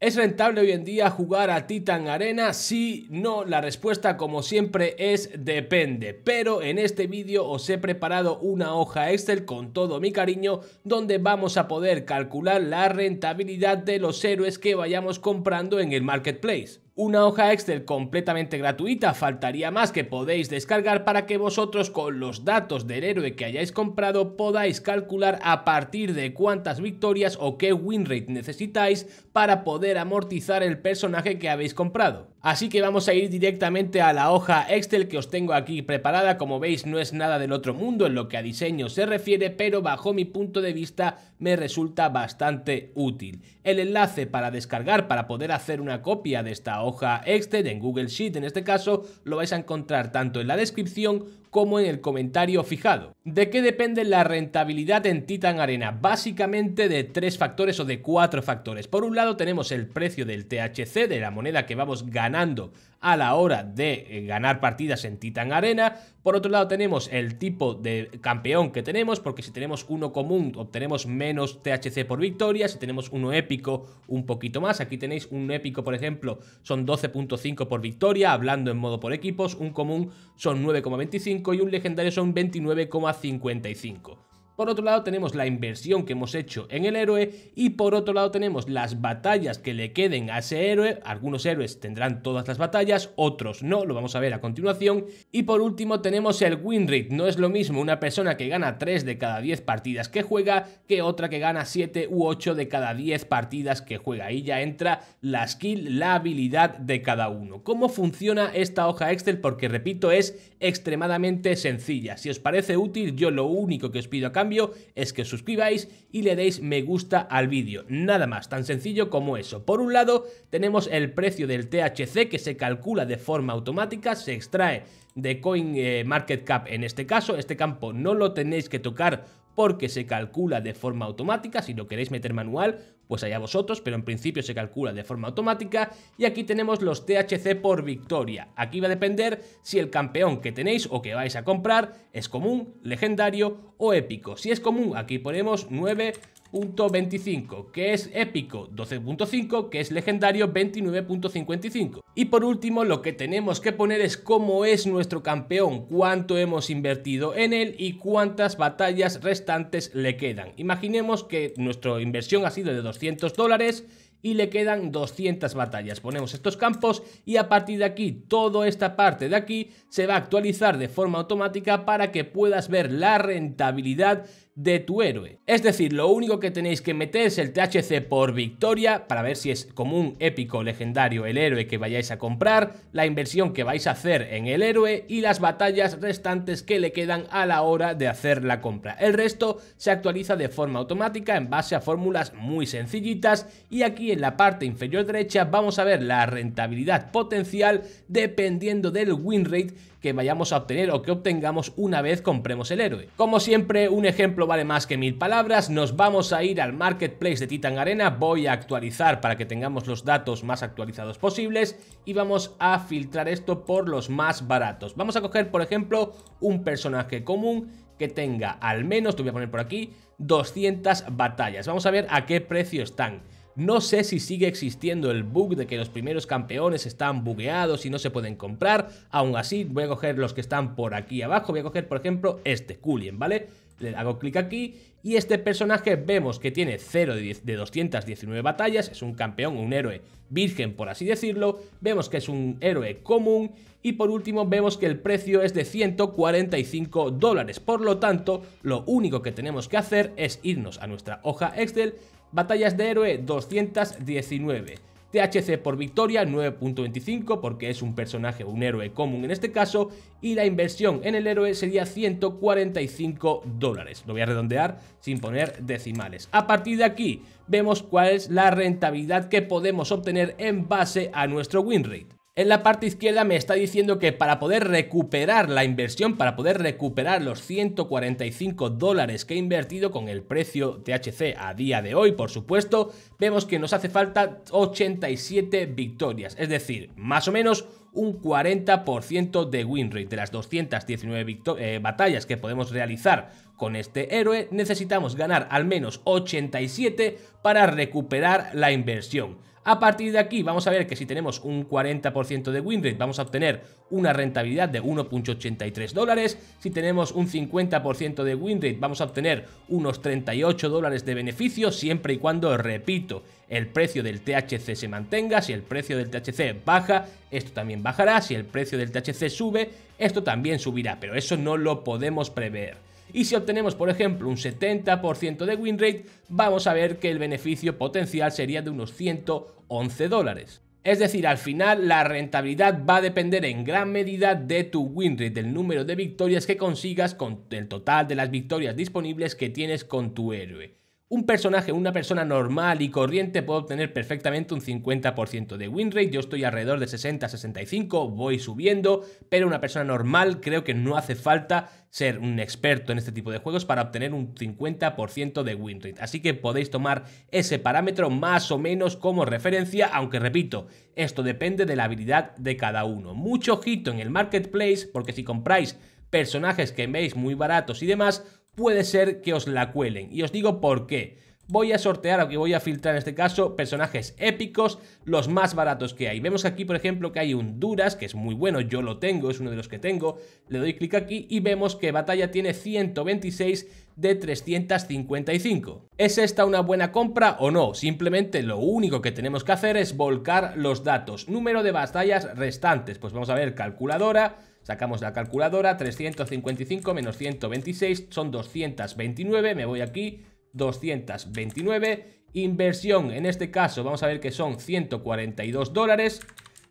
¿Es rentable hoy en día jugar a Titan Arena? Sí, no, la respuesta como siempre es depende. Pero en este vídeo os he preparado una hoja Excel con todo mi cariño donde vamos a poder calcular la rentabilidad de los héroes que vayamos comprando en el marketplace una hoja Excel completamente gratuita, faltaría más que podéis descargar para que vosotros con los datos del héroe que hayáis comprado podáis calcular a partir de cuántas victorias o qué win rate necesitáis para poder amortizar el personaje que habéis comprado. Así que vamos a ir directamente a la hoja Excel que os tengo aquí preparada, como veis no es nada del otro mundo en lo que a diseño se refiere, pero bajo mi punto de vista me resulta bastante útil. El enlace para descargar, para poder hacer una copia de esta hoja hoja Excel, en Google Sheet en este caso, lo vais a encontrar tanto en la descripción como en el comentario fijado. ¿De qué depende la rentabilidad en Titan Arena? Básicamente de tres factores o de cuatro factores. Por un lado tenemos el precio del THC, de la moneda que vamos ganando a la hora de eh, ganar partidas en Titan Arena. Por otro lado tenemos el tipo de campeón que tenemos, porque si tenemos uno común obtenemos menos THC por victoria, si tenemos uno épico un poquito más. Aquí tenéis un épico, por ejemplo, son 12.5 por victoria, hablando en modo por equipos, un común son 9,25 y un legendario son 29,55. Por otro lado tenemos la inversión que hemos hecho en el héroe y por otro lado tenemos las batallas que le queden a ese héroe. Algunos héroes tendrán todas las batallas, otros no, lo vamos a ver a continuación. Y por último tenemos el win rate. No es lo mismo una persona que gana 3 de cada 10 partidas que juega que otra que gana 7 u 8 de cada 10 partidas que juega. Ahí ya entra la skill, la habilidad de cada uno. ¿Cómo funciona esta hoja Excel? Porque repito, es extremadamente sencilla. Si os parece útil, yo lo único que os pido a cambio es que suscribáis y le deis me gusta al vídeo. Nada más, tan sencillo como eso. Por un lado, tenemos el precio del THC que se calcula de forma automática, se extrae de coin market cap en este caso. Este campo no lo tenéis que tocar porque se calcula de forma automática. Si lo queréis meter manual, pues allá vosotros, pero en principio se calcula de forma automática y aquí tenemos los THC por victoria. Aquí va a depender si el campeón que tenéis o que vais a comprar es común, legendario o épico. Si es común, aquí ponemos 9 25, que es épico 12.5, que es legendario 29.55. Y por último, lo que tenemos que poner es cómo es nuestro campeón, cuánto hemos invertido en él y cuántas batallas restantes le quedan. Imaginemos que nuestra inversión ha sido de 200 dólares y le quedan 200 batallas. Ponemos estos campos y a partir de aquí, toda esta parte de aquí se va a actualizar de forma automática para que puedas ver la rentabilidad de tu héroe. Es decir, lo único que tenéis que meter es el THC por victoria para ver si es como un épico, legendario el héroe que vayáis a comprar, la inversión que vais a hacer en el héroe y las batallas restantes que le quedan a la hora de hacer la compra. El resto se actualiza de forma automática en base a fórmulas muy sencillitas y aquí en la parte inferior derecha vamos a ver la rentabilidad potencial dependiendo del win rate que vayamos a obtener o que obtengamos una vez compremos el héroe. Como siempre, un ejemplo vale más que mil palabras, nos vamos a ir al marketplace de Titan Arena, voy a actualizar para que tengamos los datos más actualizados posibles y vamos a filtrar esto por los más baratos. Vamos a coger, por ejemplo, un personaje común que tenga al menos, te voy a poner por aquí, 200 batallas. Vamos a ver a qué precio están. No sé si sigue existiendo el bug de que los primeros campeones están bugueados y no se pueden comprar. Aún así, voy a coger los que están por aquí abajo. Voy a coger, por ejemplo, este Kulien, ¿vale? Le hago clic aquí y este personaje vemos que tiene 0 de, 219 batallas, es un campeón, un héroe virgen por así decirlo, vemos que es un héroe común y por último vemos que el precio es de 145 dólares, por lo tanto lo único que tenemos que hacer es irnos a nuestra hoja Excel Batallas de héroe 219. THC por victoria 9.25 porque es un personaje, un héroe común en este caso, y la inversión en el héroe sería 145 dólares. Lo voy a redondear sin poner decimales. A partir de aquí vemos cuál es la rentabilidad que podemos obtener en base a nuestro win rate. En la parte izquierda me está diciendo que para poder recuperar la inversión, para poder recuperar los 145 dólares que he invertido con el precio THC a día de hoy, por supuesto, vemos que nos hace falta 87 victorias, es decir, más o menos un 40% de win De las 219 eh, batallas que podemos realizar con este héroe, necesitamos ganar al menos 87 para recuperar la inversión. A partir de aquí vamos a ver que si tenemos un 40% de winrate vamos a obtener una rentabilidad de 1.83 dólares, si tenemos un 50% de winrate vamos a obtener unos 38 dólares de beneficio siempre y cuando, repito, el precio del THC se mantenga, si el precio del THC baja, esto también bajará, si el precio del THC sube, esto también subirá, pero eso no lo podemos prever y si obtenemos por ejemplo un 70% de win rate, vamos a ver que el beneficio potencial sería de unos 111 dólares. Es decir, al final la rentabilidad va a depender en gran medida de tu win rate, del número de victorias que consigas con el total de las victorias disponibles que tienes con tu héroe. Un personaje, una persona normal y corriente puede obtener perfectamente un 50% de win rate. Yo estoy alrededor de 60-65, voy subiendo, pero una persona normal creo que no hace falta ser un experto en este tipo de juegos para obtener un 50% de win rate. Así que podéis tomar ese parámetro más o menos como referencia, aunque repito, esto depende de la habilidad de cada uno. Mucho ojito en el marketplace, porque si compráis personajes que veis muy baratos y demás, puede ser que os la cuelen. Y os digo por qué. Voy a sortear, o que voy a filtrar en este caso, personajes épicos, los más baratos que hay. Vemos aquí, por ejemplo, que hay un Duras, que es muy bueno, yo lo tengo, es uno de los que tengo. Le doy clic aquí y vemos que Batalla tiene 126 de 355. ¿Es esta una buena compra o no? Simplemente lo único que tenemos que hacer es volcar los datos. Número de batallas restantes, pues vamos a ver, calculadora... Sacamos la calculadora, 355 menos 126 son 229, me voy aquí, 229. Inversión, en este caso vamos a ver que son 142 dólares.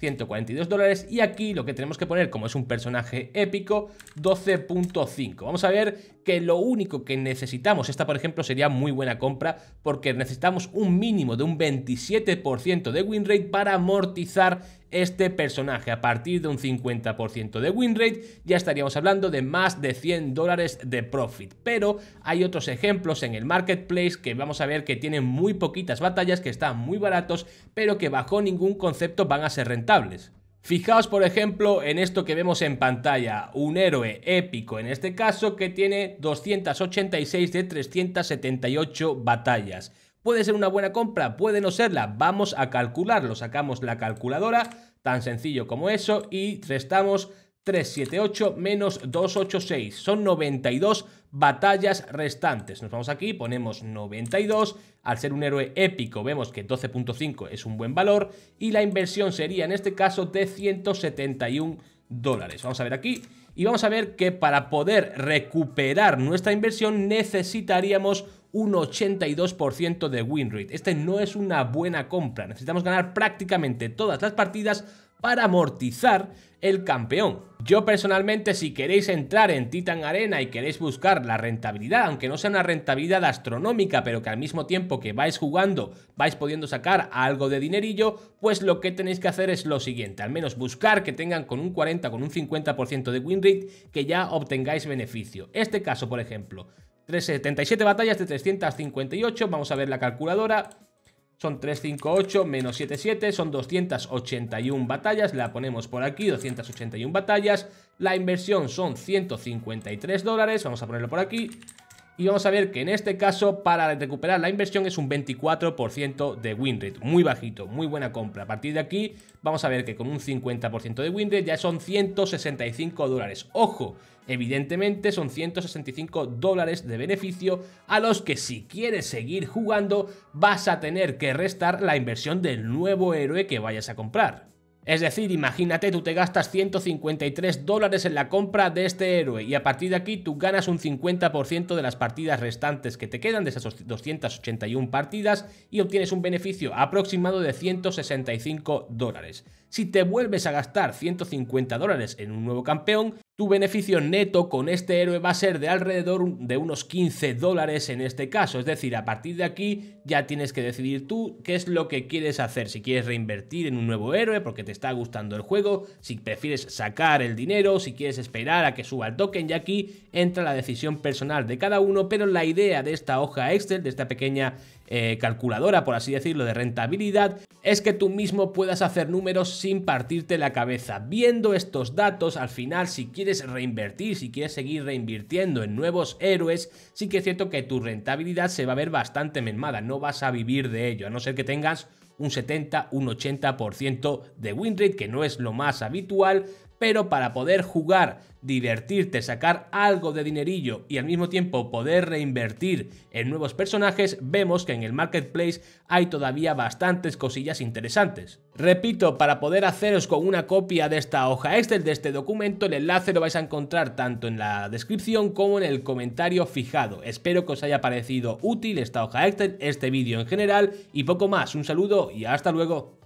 142 dólares y aquí lo que tenemos que poner como es un personaje épico 12.5 vamos a ver que lo único que necesitamos esta por ejemplo sería muy buena compra porque necesitamos un mínimo de un 27% de win rate para amortizar este personaje. A partir de un 50% de win rate ya estaríamos hablando de más de 100 dólares de profit. Pero hay otros ejemplos en el marketplace que vamos a ver que tienen muy poquitas batallas, que están muy baratos, pero que bajo ningún concepto van a ser rentables. Fijaos por ejemplo en esto que vemos en pantalla, un héroe épico en este caso que tiene 286 de 378 batallas. ¿Puede ser una buena compra? ¿Puede no serla? Vamos a calcularlo. Sacamos la calculadora, tan sencillo como eso, y restamos 378 menos 286. Son 92 batallas restantes. Nos vamos aquí, ponemos 92. Al ser un héroe épico vemos que 12.5 es un buen valor y la inversión sería en este caso de 171 dólares. Vamos a ver aquí y vamos a ver que para poder recuperar nuestra inversión necesitaríamos un 82% de win rate. Este no es una buena compra. Necesitamos ganar prácticamente todas las partidas para amortizar el campeón. Yo personalmente si queréis entrar en Titan Arena y queréis buscar la rentabilidad, aunque no sea una rentabilidad astronómica, pero que al mismo tiempo que vais jugando vais pudiendo sacar algo de dinerillo, pues lo que tenéis que hacer es lo siguiente, al menos buscar que tengan con un 40, con un 50% de win rate que ya obtengáis beneficio. Este caso, por ejemplo, 377 batallas de 358, vamos a ver la calculadora, son 358 menos 77, son 281 batallas, la ponemos por aquí, 281 batallas. La inversión son 153 dólares, vamos a ponerlo por aquí y vamos a ver que en este caso para recuperar la inversión es un 24% de win rate, muy bajito, muy buena compra. A partir de aquí vamos a ver que con un 50% de win rate ya son 165 dólares. Ojo, evidentemente son 165 dólares de beneficio a los que si quieres seguir jugando vas a tener que restar la inversión del nuevo héroe que vayas a comprar. Es decir, imagínate, tú te gastas 153 dólares en la compra de este héroe y a partir de aquí tú ganas un 50% de las partidas restantes que te quedan de esas 281 partidas y obtienes un beneficio aproximado de 165 dólares. Si te vuelves a gastar 150 dólares en un nuevo campeón, tu beneficio neto con este héroe va a ser de alrededor de unos 15 dólares en este caso, es decir, a partir de aquí ya tienes que decidir tú qué es lo que quieres hacer, si quieres reinvertir en un nuevo héroe porque te está gustando el juego, si prefieres sacar el dinero, si quieres esperar a que suba el token, y aquí entra la decisión personal de cada uno, pero la idea de esta hoja Excel, de esta pequeña eh, calculadora, por así decirlo, de rentabilidad, es que tú mismo puedas hacer números sin partirte la cabeza. Viendo estos datos, al final, si quieres reinvertir, si quieres seguir reinvirtiendo en nuevos héroes, sí que es cierto que tu rentabilidad se va a ver bastante mermada, no vas a vivir de ello, a no ser que tengas un 70, un 80% de win rate, que no es lo más habitual, pero para poder jugar, divertirte, sacar algo de dinerillo y al mismo tiempo poder reinvertir en nuevos personajes, vemos que en el marketplace hay todavía bastantes cosillas interesantes. Repito, para poder haceros con una copia de esta hoja Excel, de este documento, el enlace lo vais a encontrar tanto en la descripción como en el comentario fijado. Espero que os haya parecido útil esta hoja Excel, este vídeo en general y poco más. Un saludo y hasta luego.